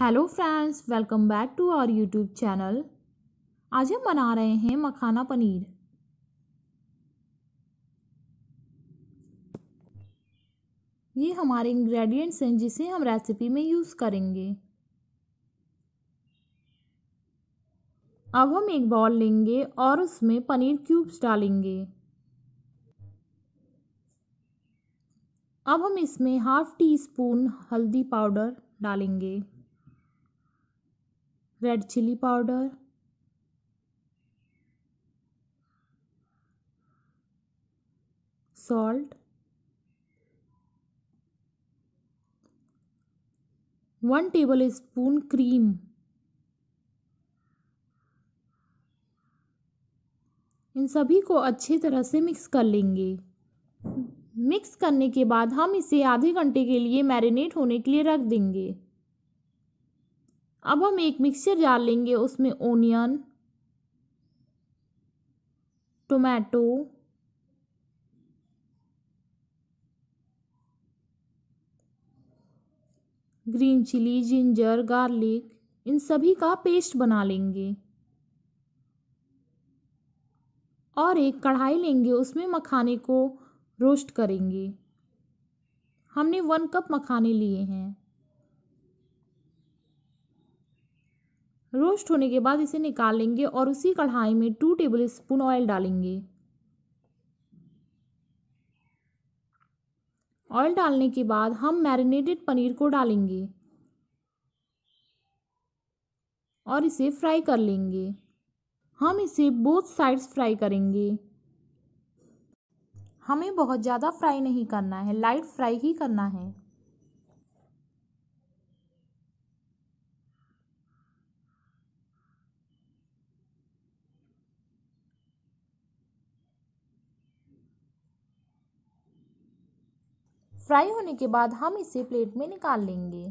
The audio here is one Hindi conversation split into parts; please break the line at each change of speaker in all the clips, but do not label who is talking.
hello friends welcome back to our YouTube channel आज हम बना रहे हैं मखाना पनीर ये हमारे इंग्रेडिएंट्स हैं जिसे हम रेसिपी में यूज़ करेंगे अब हम एक बॉल लेंगे और उसमें पनीर क्यूब्स डालेंगे अब हम इसमें हाफ टी स्पून हल्दी पाउडर डालेंगे red chilli powder salt one tablespoon cream इन सभी को अच्छी तरह से मिक्स कर लेंगे मिक्स करने के बाद हम इसे आधे घंटे के लिए मैरिनेट होने के लिए रख देंगे अब हम एक मिक्सचर जार लेंगे उसमें onion tomato green chilli ginger garlic इन सभी का पेस्ट बना लेंगे और एक कढ़ाई लेंगे उसमें मखाने को रोस्ट करेंगे हमने वन कप मखाने लिए हैं रोस्ट होने के बाद इसे निकाल लेंगे और उसी कढ़ाई में टू टेबल स्पून ऑयल डालेंगे ऑयल डालने के बाद हम मैरिनेटेड पनीर को डालेंगे और इसे फ्राई कर लेंगे हम इसे बोथ साइड्स फ्राई करेंगे हमें बहुत ज़्यादा फ्राई नहीं करना है लाइट फ्राई ही करना है फ्राई होने के बाद हम इसे प्लेट में निकाल लेंगे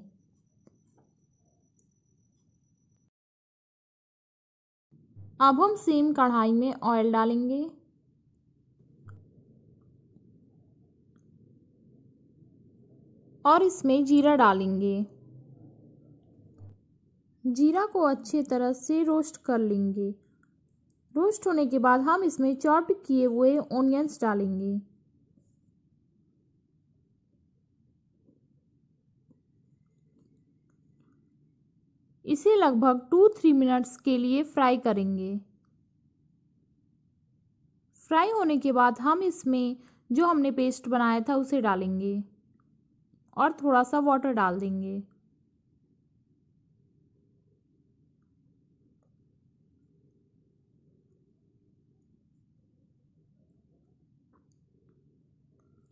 अब हम सेम कढ़ाई में ऑयल डालेंगे और इसमें जीरा डालेंगे जीरा को अच्छे तरह से रोस्ट कर लेंगे रोस्ट होने के बाद हम इसमें चॉप किए हुए ऑनियंस डालेंगे इसे लगभग टू थ्री मिनट्स के लिए फ्राई करेंगे फ्राई होने के बाद हम इसमें जो हमने पेस्ट बनाया था उसे डालेंगे और थोड़ा सा वाटर डाल देंगे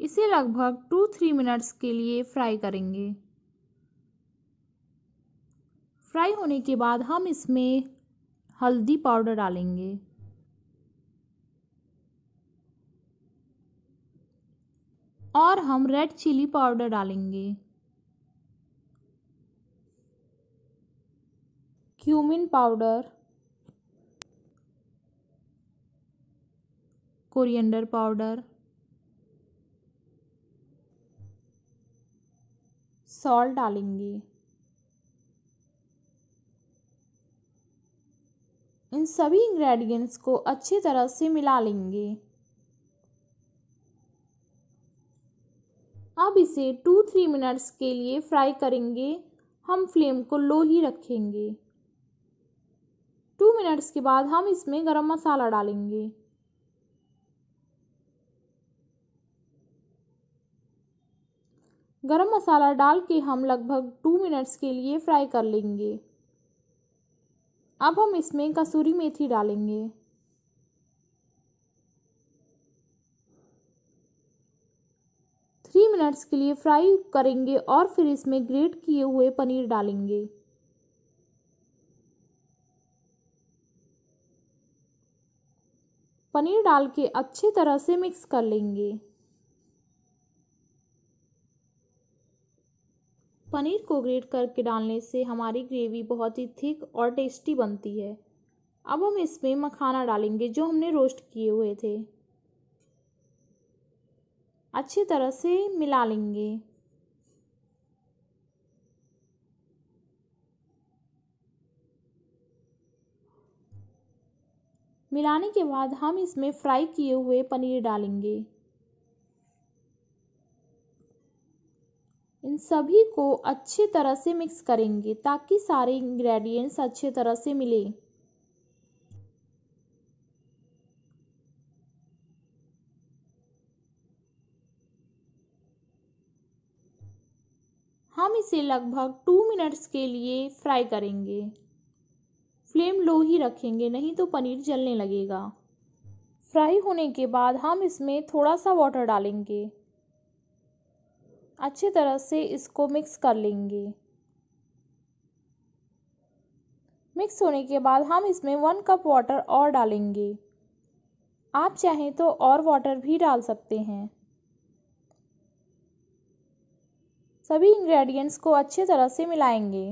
इसे लगभग टू थ्री मिनट्स के लिए फ्राई करेंगे फ्राई होने के बाद हम इसमें हल्दी पाउडर डालेंगे और हम रेड चिली पाउडर डालेंगे cumin powder coriander powder salt डालेंगे इन सभी इंग्रेडिएंट्स को अच्छी तरह से मिला लेंगे अब इसे टू थ्री मिनट्स के लिए फ्राई करेंगे हम फ्लेम को लो ही रखेंगे टू मिनट्स के बाद हम इसमें गरम मसाला डालेंगे गरम मसाला डाल के हम लगभग टू मिनट्स के लिए फ्राई कर लेंगे अब हम इसमें कसूरी मेथी डालेंगे थ्री मिनट्स के लिए फ्राई करेंगे और फिर इसमें ग्रेट किए हुए पनीर डालेंगे पनीर डाल के अच्छी तरह से मिक्स कर लेंगे पनीर को ग्रेट करके डालने से हमारी ग्रेवी बहुत ही थिक और टेस्टी बनती है अब हम इसमें मखाना डालेंगे जो हमने रोस्ट किए हुए थे अच्छी तरह से मिला लेंगे मिलाने के बाद हम इसमें फ्राई किए हुए पनीर डालेंगे इन सभी को अच्छी तरह से मिक्स करेंगे ताकि सारे इंग्रेडिएंट्स अच्छे तरह से मिले हम इसे लगभग टू मिनट्स के लिए फ्राई करेंगे फ्लेम लो ही रखेंगे नहीं तो पनीर जलने लगेगा फ्राई होने के बाद हम इसमें थोड़ा सा वाटर डालेंगे अच्छी तरह से इसको मिक्स कर लेंगे मिक्स होने के बाद हम इसमें वन कप वाटर और डालेंगे आप चाहें तो और वाटर भी डाल सकते हैं सभी इंग्रेडिएंट्स को अच्छे तरह से मिलाएंगे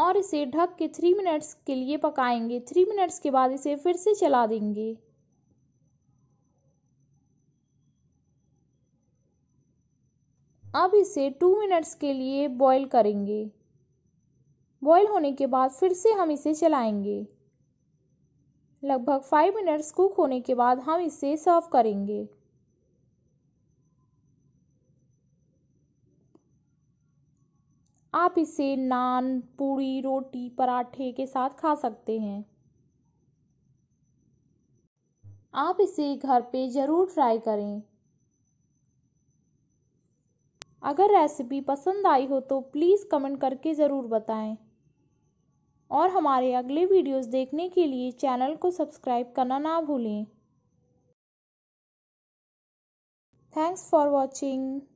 और इसे ढक के थ्री मिनट्स के लिए पकाएंगे थ्री मिनट्स के बाद इसे फिर से चला देंगे अब इसे टू मिनट्स के लिए बॉईल करेंगे बॉईल होने के बाद फिर से हम इसे चलाएंगे लगभग फाइव मिनट्स कुक होने के बाद हम इसे सर्व करेंगे आप इसे नान पूड़ी रोटी पराठे के साथ खा सकते हैं आप इसे घर पे ज़रूर ट्राई करें अगर रेसिपी पसंद आई हो तो प्लीज़ कमेंट करके ज़रूर बताएं और हमारे अगले वीडियोस देखने के लिए चैनल को सब्सक्राइब करना ना भूलें थैंक्स फॉर वॉचिंग